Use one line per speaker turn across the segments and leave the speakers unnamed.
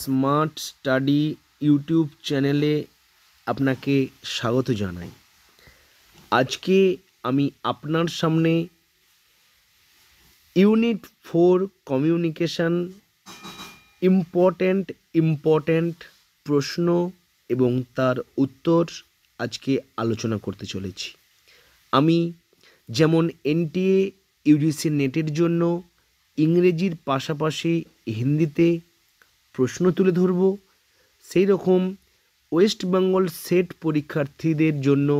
smart study YouTube চ্যানেলে আপনাকে স্বাগত জানাই আজকে আমি আপনার সামনে unit four communication important important প্রশ্ন এবং তার উত্তর আজকে আলোচনা করতে চলেছি আমি যেমন এনটিএ ইউজিসি নেটের জন্য ইংরেজির পাশাপাশি হিন্দিতে প্রশ্ন তুলে ধরব সেই রকম ওয়েস্ট বেঙ্গল সেট পরীক্ষার্থীদের জন্য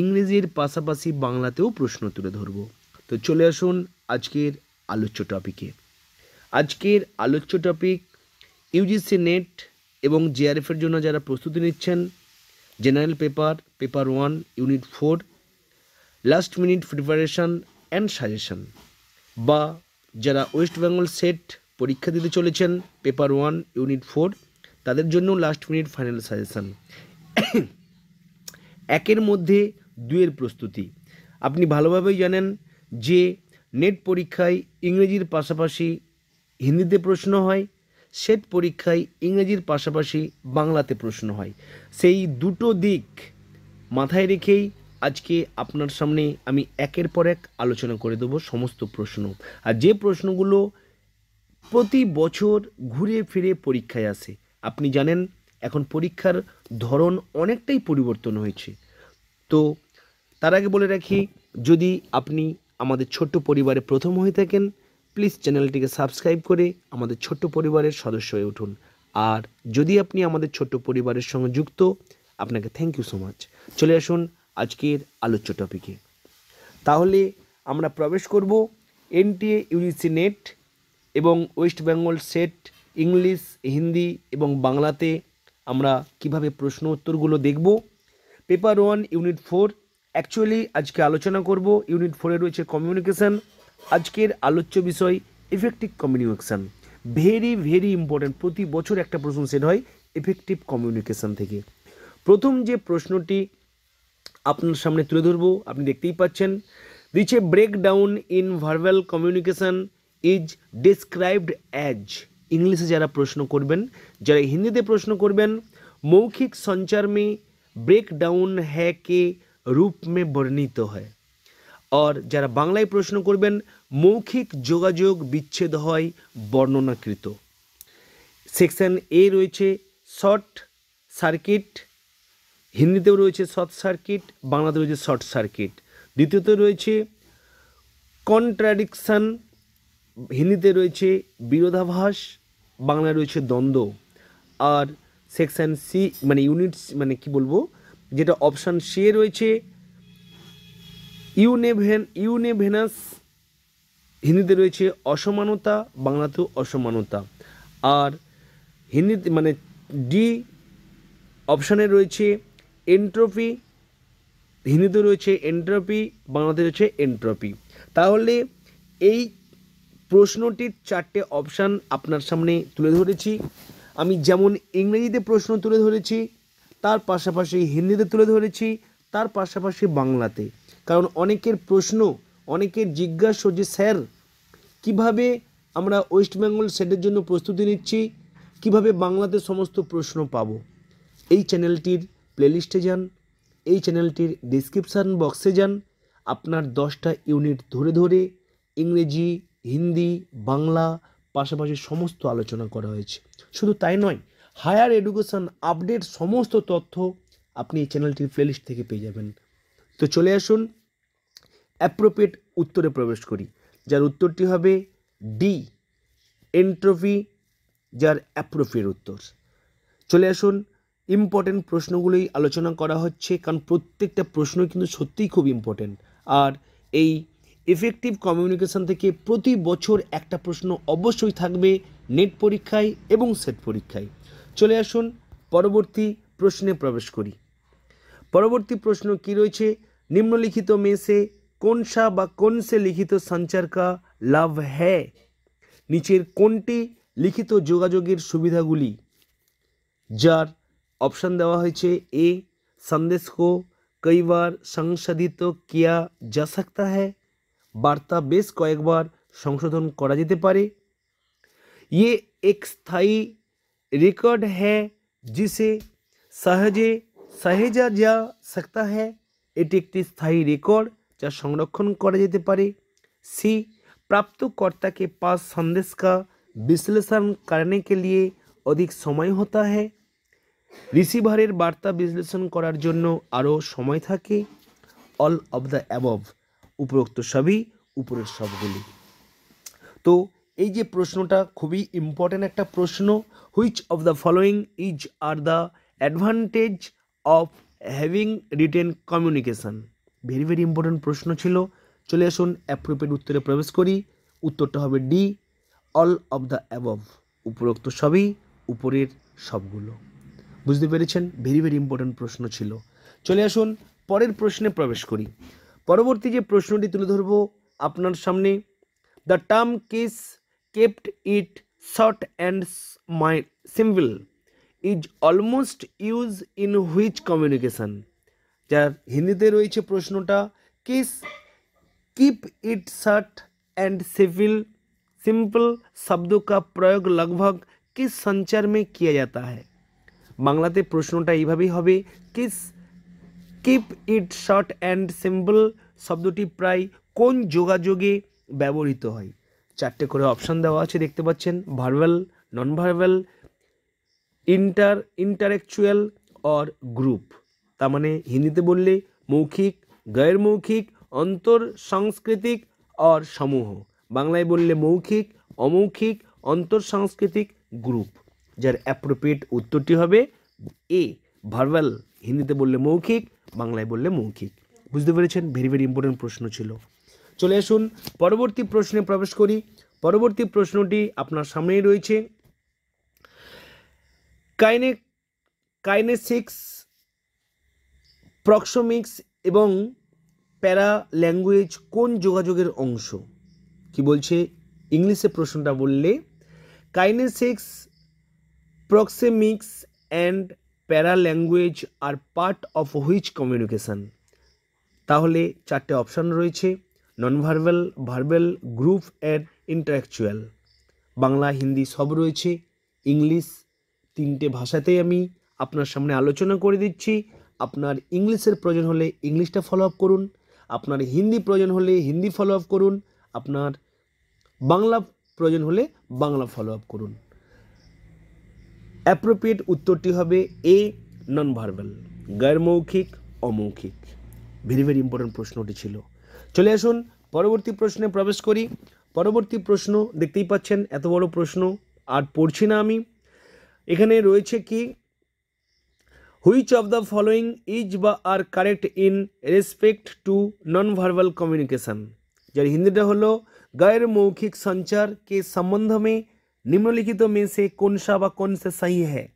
ইংরেজির পাশাপাশি বাংলাতেও প্রশ্ন তুলে ধরব তো চলে আসুন আজকের আলোচ্য টপিকে আজকের আলোচ্য টপিক ইউজিসি নেট এবং জিআরএফের জন্য যারা প্রস্তুতি নিচ্ছেন general paper paper one unit four last minute preparation and suggestion বা যারা ওয়েস্ট বেঙ্গল সেট পরীক্ষা দিতে চলেছেন পেপার ওয়ান ইউনিট ফোর তাদের জন্য লাস্ট মিনিট ফাইনাল সাজেশান একের মধ্যে দুয়ের প্রস্তুতি আপনি ভালোভাবেই জানেন যে নেট পরীক্ষায় ইংরেজির পাশাপাশি হিন্দিতে প্রশ্ন হয় সেট পরীক্ষায় ইংরেজির পাশাপাশি বাংলাতে প্রশ্ন হয় সেই দুটো দিক মাথায় রেখেই আজকে আপনার সামনে আমি একের পর এক আলোচনা করে দেবো সমস্ত প্রশ্ন আর যে প্রশ্নগুলো প্রতি বছর ঘুরে ফিরে পরীক্ষায় আসে আপনি জানেন এখন পরীক্ষার ধরন অনেকটাই পরিবর্তন হয়েছে তো তার আগে বলে রাখি যদি আপনি আমাদের ছোট্ট পরিবারে প্রথম হয়ে থাকেন প্লিজ চ্যানেলটিকে সাবস্ক্রাইব করে আমাদের ছোট্ট পরিবারের সদস্য হয়ে উঠুন আর যদি আপনি আমাদের ছোট্ট পরিবারের সঙ্গে যুক্ত আপনাকে থ্যাংক ইউ সো মাচ চলে আসুন আজকের আলোচ্য টপিকে তাহলে আমরা প্রবেশ করব এনটিএ ইউজিসি নেট এবং ওয়েস্ট বেঙ্গল সেট ইংলিশ হিন্দি এবং বাংলাতে আমরা কিভাবে প্রশ্ন উত্তরগুলো দেখব paper one unit four actually আজকে আলোচনা করব ইউনিট ফোরে রয়েছে কমিউনিকেশান আজকের আলোচ্য বিষয় effective communication very very important প্রতি বছর একটা প্রশ্ন সেট হয় ইফেক্টিভ কমিউনিকেশান থেকে প্রথম যে প্রশ্নটি আপনার সামনে তুলে ধরবো আপনি দেখতেই পাচ্ছেন দিচ্ছে break down in verbal communication is described as ইংলিশে যারা প্রশ্ন করবেন যারা হিন্দিতে প্রশ্ন করবেন মৌখিক সঞ্চারমে ব্রেক ব্রেকডাউন হ্যাকে কে রূপ মে বর্ণিত হয় আর যারা বাংলায় প্রশ্ন করবেন মৌখিক যোগাযোগ বিচ্ছেদ হয় বর্ণনাকৃত সেকশন এ রয়েছে শর্ট সার্কিট হিন্দিতেও রয়েছে শর্ট সার্কিট বাংলাতে রয়েছে শর্ট সার্কিট দ্বিতীয়ত রয়েছে কন্ট্রাডিকশান হিন্দিতে রয়েছে বিরোধাভাস বাংলায় রয়েছে দ্বন্দ্ব আর সেকশান সি মানে ইউনিট মানে কি বলবো যেটা অপশান সি রয়েছে ইউনেভেন ইউনেভেনাস হিন্দিতে রয়েছে অসমানতা বাংলাতেও অসমানতা আর হিন্দিতে মানে ডি অপশানে রয়েছে এন্ট্রপি হিন্দিতে রয়েছে এন্ট্রপি বাংলাতে রয়েছে এন্ট্রপি তাহলে এই প্রশ্নটির চারটে অপশান আপনার সামনে তুলে ধরেছি আমি যেমন ইংরেজিতে প্রশ্ন তুলে ধরেছি তার পাশাপাশি হিন্দিতে তুলে ধরেছি তার পাশাপাশি বাংলাতে কারণ অনেকের প্রশ্ন অনেকের জিজ্ঞাসা যে স্যার কিভাবে আমরা ওয়েস্ট বেঙ্গল সেটের জন্য প্রস্তুতি নিচ্ছি কিভাবে বাংলাতে সমস্ত প্রশ্ন পাব এই চ্যানেলটির প্লেলিস্টে যান এই চ্যানেলটির ডিসক্রিপশান বক্সে যান আপনার দশটা ইউনিট ধরে ধরে ইংরেজি হিন্দি বাংলা পাশাপাশি সমস্ত আলোচনা করা হয়েছে শুধু তাই নয় হায়ার এডুকেশান আপডেট সমস্ত তথ্য আপনি এই চ্যানেলটির প্লেলিস্ট থেকে পেয়ে যাবেন তো চলে আসুন অ্যাপ্রোপ্রিয়েট উত্তরে প্রবেশ করি যার উত্তরটি হবে ডি এন্ট্রোফি যার অ্যাপ্রোপ্রিয়েট উত্তর চলে আসুন ইম্পর্টেন্ট প্রশ্নগুলোই আলোচনা করা হচ্ছে কারণ প্রত্যেকটা প্রশ্ন কিন্তু সত্যিই খুব ইম্পর্টেন্ট আর এই এফেক্টিভ কমিউনিকেশন থেকে প্রতি বছর একটা প্রশ্ন অবশ্যই থাকবে নেট পরীক্ষায় এবং সেট পরীক্ষায় চলে আসুন পরবর্তী প্রশ্নে প্রবেশ করি পরবর্তী প্রশ্ন কি রয়েছে নিম্নলিখিত মেসে কোন সা বা কোন সে লিখিত সঞ্চার কা লাভ হ্যাঁ নিচের কোনটি লিখিত যোগাযোগের সুবিধাগুলি যার অপশান দেওয়া হয়েছে এ সন্দেশ কো কইবার সংসাধিত কিয়া যা সাক্তা হ্যায় বার্তা বেশ কয়েকবার সংশোধন করা যেতে পারে ইয়ে এক স্থায়ী রেকর্ড হ্যাঁ জিসে সহজে সহেজা যা সক্তা হ্যাঁ এটি একটি স্থায়ী রেকর্ড যা সংরক্ষণ করা যেতে পারে সি প্রাপ্ত কর্তাকে पास संदेश বিশ্লেষণ विश्लेषण কে লিয়ে অধিক সময় হতা হ্যাঁ রিসিভারের বার্তা বিশ্লেষণ করার জন্য আরও সময় থাকে অল অব দ্য অ্যাবভ উপরোক্ত সবই উপরের সবগুলি তো এই যে প্রশ্নটা খুবই ইম্পর্ট্যান্ট একটা প্রশ্ন which of the following is are the advantage of having written communication very very important প্রশ্ন ছিল চলে আসুন অ্যাপ্রোপ্রিয়েট উত্তরে প্রবেশ করি উত্তরটা হবে D all of the above উপরোক্ত সবই উপরের সবগুলো বুঝতে পেরেছেন ভেরি ভেরি ইম্পর্ট্যান্ট প্রশ্ন ছিল চলে আসুন পরের প্রশ্নে প্রবেশ করি পরবর্তী যে প্রশ্নটি তুলে ধরবো আপনার সামনে the term KISS keep it short and simple is almost use in which communication যার হিন্দিতে রয়েছে প্রশ্নটা KISS keep it short and civil simple শব্দ কা प्रयोग लगभग किस संचार में किया जाता है বাংলাতে প্রশ্নটা এইভাবেই হবে KISS keep it short and simple শব্দটি প্রায় কোন যোগাযোগে ব্যবহৃত হয় চারটে করে অপশান দেওয়া আছে দেখতে পাচ্ছেন verbal non verbal inter interactional or group তার মানে হিন্দিতে বললে মৌখিক গৈর মৌখিক অন্তর সাংস্কৃতিক অর সমূহ বাংলায় বললে মৌখিক অমৌখিক অন্তর সাংস্কৃতিক গ্রুপ যার অ্যাপ্রোপ্রিয়েট উত্তরটি হবে এ ভার্বাল হিন্দিতে বললে মৌখিক বাংলায় বললে মৌখিক বুঝতে পেরেছেন ভেরি ভেরি ইম্পর্টেন্ট প্রশ্ন ছিল চলে আসুন পরবর্তী প্রশ্নে প্রবেশ করি পরবর্তী প্রশ্নটি আপনার সামনেই রয়েছে কাইনে কাইনেসিক্স প্রক্সমিক্স এবং প্যারা ল্যাঙ্গুয়েজ কোন যোগাযোগের অংশ কি বলছে ইংলিশে প্রশ্নটা বললে kinesics proxemics and paralanguage are part of which communication তাহলে চারটে অপশান রয়েছে non verbal verbal group and interactional Bangla Hindi সব রয়েছে ইংলিশ তিনটে ভাষাতেই আমি আপনার সামনে আলোচনা করে দিচ্ছি আপনার ইংলিশের প্রয়োজন হলে ইংলিশটা ফলো আপ করুন আপনার হিন্দি প্রয়োজন হলে হিন্দি ফলো আপ করুন আপনার বাংলা প্রয়োজন হলে বাংলা ফলো আপ করুন অ্যাপ্রোপ্রিয়েট উত্তরটি হবে এ নন ভার্বাল মৌখিক অমৌখিক ভেরি ভেরি ইম্পর্টেন্ট প্রশ্নটি ছিল চলে আসুন পরবর্তী প্রশ্নে প্রবেশ করি পরবর্তী প্রশ্ন দেখতেই পাচ্ছেন এত বড় প্রশ্ন আর পড়ছি না আমি এখানে রয়েছে কি which of the following is বা are correct in respect to non verbal communication যার হিন্দিটা হলো गैर মৌখিক সঞ্চারকে के নিম্নলিখিত মে সে বা কোনসা সাহি হ্যাঁ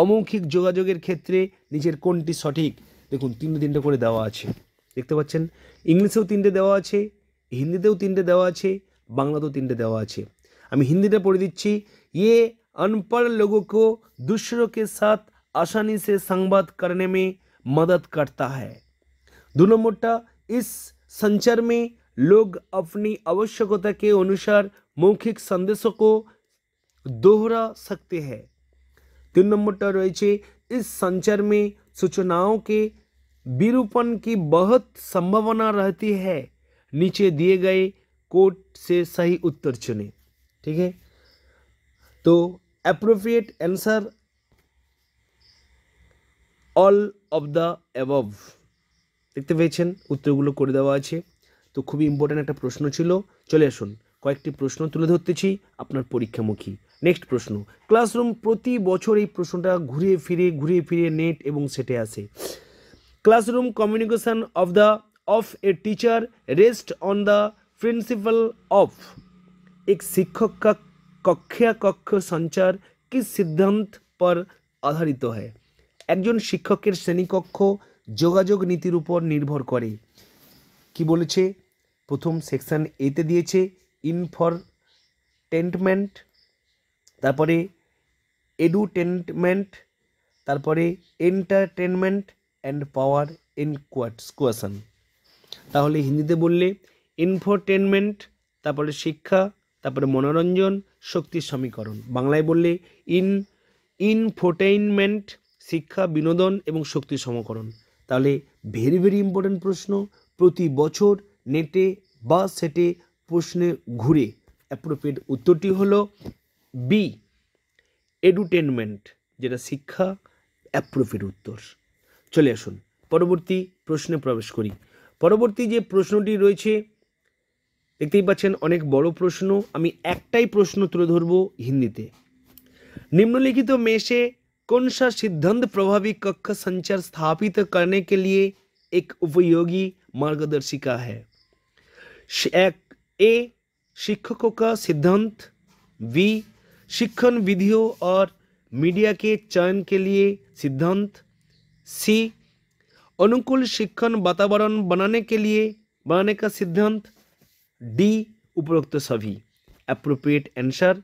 অমৌখিক যোগাযোগের ক্ষেত্রে নিজের কোনটি সঠিক দেখুন তিনটে তিনটে করে দেওয়া আছে দেখতে পাচ্ছেন ইংলিশেও তিনটে দেওয়া আছে হিন্দিতেও তিনটে দেওয়া আছে বাংলাতেও তিনটে দেওয়া আছে আমি হিন্দিটা পড়ে দিচ্ছি ইয়ে অনপড় লোককে দুসরকে সাথ আসানি সে সংবাদ করেন মে মদত में হ্যাঁ দু নম্বরটা ইস সঞ্চার মে লোক আপনি আবশ্যকতাকে অনুসার মৌখিক সন্দেশকো दोहरा सकते हैं तीन नंबरटा रही है इस संचार में सूचनाओं के विरूपण की बहुत संभावना रहती है नीचे दिए गए कोट से सही उत्तर चुने ठीक है तो appropriate answer all of the above देखते पे उत्तरगुल्लो को देवा खूब इम्पोर्टेंट एक प्रश्न छो चले आसन কয়েকটি প্রশ্ন তুলে ধরতেছি আপনার পরীক্ষামুখী নেক্সট প্রশ্ন ক্লাসরুম প্রতি বছর এই প্রশ্নটা ঘুরিয়ে ফিরে ঘুরিয়ে ফিরিয়ে নেট এবং সেটে আসে classroom communication of the of a teacher rest on the principle of এক শিক্ষক কা কক্ষা কক্ষ সঞ্চার কি সিদ্ধান্ত পর আধারিত হয় একজন শিক্ষকের শ্রেণীকক্ষ যোগাযোগ নীতির উপর নির্ভর করে কি বলেছে প্রথম সেকশন এতে দিয়েছে ইনফরটেনমেন্ট তারপরে এডুটেনমেন্ট তারপরে entertainment and power equation তাহলে হিন্দিতে বললে ইনফরটেনমেন্ট তারপরে শিক্ষা তারপরে মনোরঞ্জন শক্তির সমীকরণ বাংলায় বললে ইন ইনফোটেইনমেন্ট শিক্ষা বিনোদন এবং শক্তি সমকরণ তাহলে ভেরি ভেরি ইম্পর্ট্যান্ট প্রশ্ন প্রতি বছর নেটে বা সেটে প্রশ্নে ঘুরে অ্যাপ্রোপ্রিয়েট উত্তরটি হলো বি এডুটেনমেন্ট যেটা শিক্ষা অ্যাপ্রোপ্রিয়েট উত্তর চলে আসুন পরবর্তী প্রশ্নে প্রবেশ করি পরবর্তী যে প্রশ্নটি রয়েছে দেখতেই পাচ্ছেন অনেক বড় প্রশ্ন আমি একটাই প্রশ্ন তুলে ধরব হিন্দিতে নিম্নলিখিত মেশে কোন সিদ্ধান্ত প্রভাবী কক্ষ সঞ্চার স্থাপিত स्थापित কে লিয়ে এক উপযোগী মার্গদর্শিকা मार्गदर्शिका এক ए शिक्षकों का सिद्धांत वी शिक्षण विधियों और मीडिया के चयन के लिए सिद्धांत सी अनुकूल शिक्षण वातावरण बनाने के लिए बनाने का सिद्धांत डी उपरोक्त सभी অ্যাপ্রোপ্রিয়েট অ্যান্সার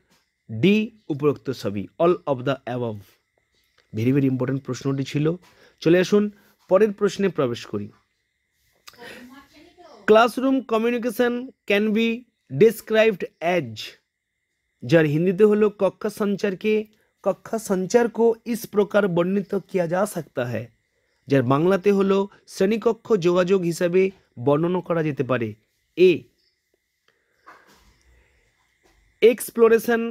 ডি উপরোক্ত সবই all of the above very very important প্রশ্নটি ছিল চলে আসুন পরের প্রশ্নে প্রবেশ করি classroom communication can be described as যার হিন্দিতে হলো কক্ষা সঞ্চারকে কক্ষা সঞ্চার संचार প্রকার বর্ণিত কিয়া যা সকতা है যার বাংলাতে হলো শ্রেণীকক্ষ যোগাযোগ হিসাবে বর্ণনা করা যেতে পারে এ এক্সপ্লোরেশন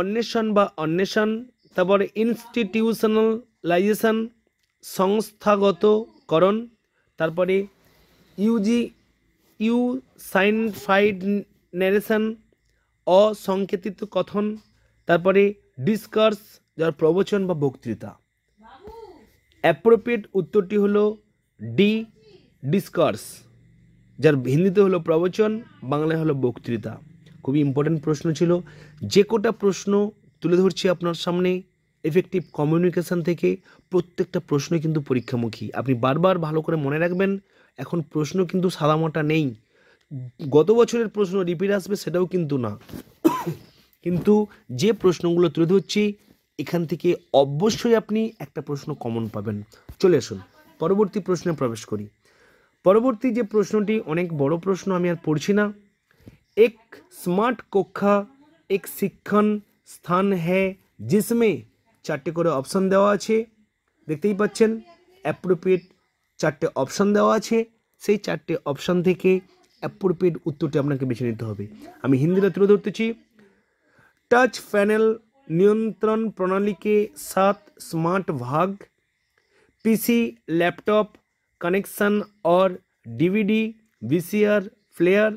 অন্বেষণ বা অন্বেষণ তারপরে ইনস্টিটিউশনালাইজেশন সংস্থাগতকরণ তারপরে ইউজি ইউ সাইনফাইড নেরেশন অসংকেতিত কথন তারপরে ডিসকার্স যার প্রবচন বা বক্তৃতা অ্যাপ্রোপ্রিয়েট উত্তরটি হলো ডি ডিসকার্স যার হিন্দিতে হলো প্রবচন বাংলায় হলো বক্তৃতা খুবই ইম্পর্টেন্ট প্রশ্ন ছিল যে কোটা প্রশ্ন তুলে ধরছি আপনার সামনে এফেক্টিভ কমিউনিকেশান থেকে প্রত্যেকটা প্রশ্ন কিন্তু পরীক্ষামুখী আপনি বারবার ভালো করে মনে রাখবেন এখন প্রশ্ন কিন্তু সাদামাটা নেই গত বছরের প্রশ্ন রিপিট আসবে সেটাও কিন্তু না কিন্তু যে প্রশ্নগুলো তুলে ধরছি এখান থেকে অবশ্যই আপনি একটা প্রশ্ন কমন পাবেন চলে আসুন পরবর্তী প্রশ্নে প্রবেশ করি পরবর্তী যে প্রশ্নটি অনেক বড় প্রশ্ন আমি আর পড়ছি না এক স্মার্ট কক্ষা এক শিক্ষণ স্থান হ্যাঁ জিসমে চারটে করে অপশান দেওয়া আছে দেখতেই পাচ্ছেন অ্যাপ্রোপ্রিয়েট চারটে অপশান দেওয়া আছে সেই চারটে অপশান থেকে অ্যাপ্রোপ্রিয়েট উত্তরটি আপনাকে বেছে নিতে হবে আমি হিন্দিতে তুলে ধরতেছি টাচ প্যানেল নিয়ন্ত্রণ প্রণালীকে সাত স্মার্ট ভাগ PC laptop connection or DVD VCR player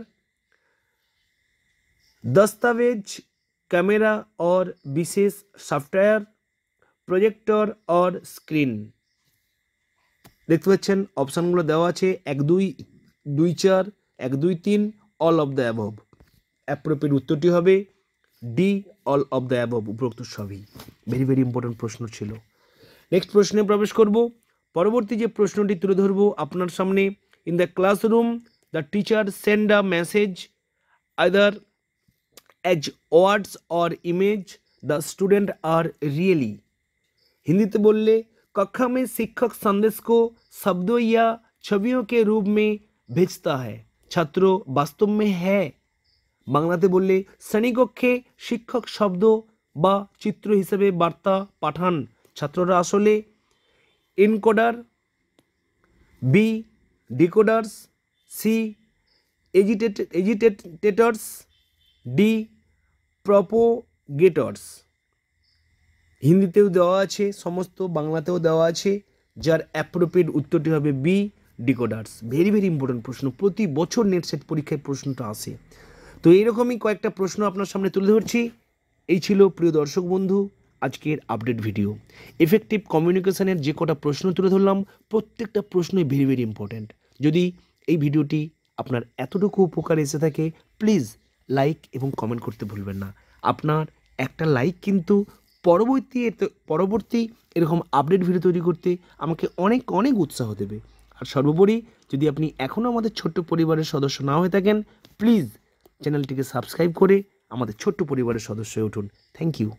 দস্তাবেজ ক্যামেরা অর বিশেষ সফটওয়্যার প্রজেক্টর অর স্ক্রিন দেখতে পাচ্ছেন অপশানগুলো দেওয়া আছে এক দুই দুই চার এক দুই তিন all of the above appropriate উত্তরটি হবে D all of the above উপরোক্ত সবই ভেরি ভেরি ইম্পর্ট্যান্ট প্রশ্ন ছিল নেক্সট প্রশ্নে প্রবেশ করব পরবর্তী যে প্রশ্নটি তুলে ধরব আপনার সামনে in the classroom the teacher send a message either as words or image the student are really হিন্দিতে বললে कक्षा में शिक्षक संदेश को शब्दों या छवियों के रूप में भेजता है छात्रों वास्तव में है बांगलाते बोले श्रेणी कक्षे शिक्षक शब्द व चित्र से बार्ता पाठान छात्ररा आसले encoder B decoders C agitate agitators D propagators হিন্দিতেও দেওয়া আছে সমস্ত বাংলাতেও দেওয়া আছে যার অ্যাপ্রোপ্রিয়েট উত্তরটি হবে B decoders very very important প্রশ্ন প্রতি বছর নেট সেট পরীক্ষায় প্রশ্নটা আসে তো এইরকমই কয়েকটা প্রশ্ন আপনার সামনে তুলে ধরছি এই ছিল প্রিয় দর্শক বন্ধু আজকের আপডেট ভিডিও এফেক্টিভ কমিউনিকেশনের যে কটা প্রশ্ন তুলে ধরলাম প্রত্যেকটা প্রশ্নই ভেরি ভেরি ইম্পর্ট্যান্ট যদি এই ভিডিওটি আপনার এতটুকু উপকার এসে থাকে প্লিজ লাইক এবং কমেন্ট করতে ভুলবেন না আপনার একটা লাইক কিন্তু পরবর্তী পরবর্তী এরকম আপডেট ভিডিও তৈরি করতে আমাকে অনেক অনেক উৎসাহ দেবে আর সর্বোপরি যদি আপনি এখনও আমাদের ছোট্ট পরিবারের সদস্য না হয়ে থাকেন প্লিজ চ্যানেলটিকে সাবস্ক্রাইব করে আমাদের ছোট্ট পরিবারের সদস্য হয়ে উঠুন থ্যাংক ইউ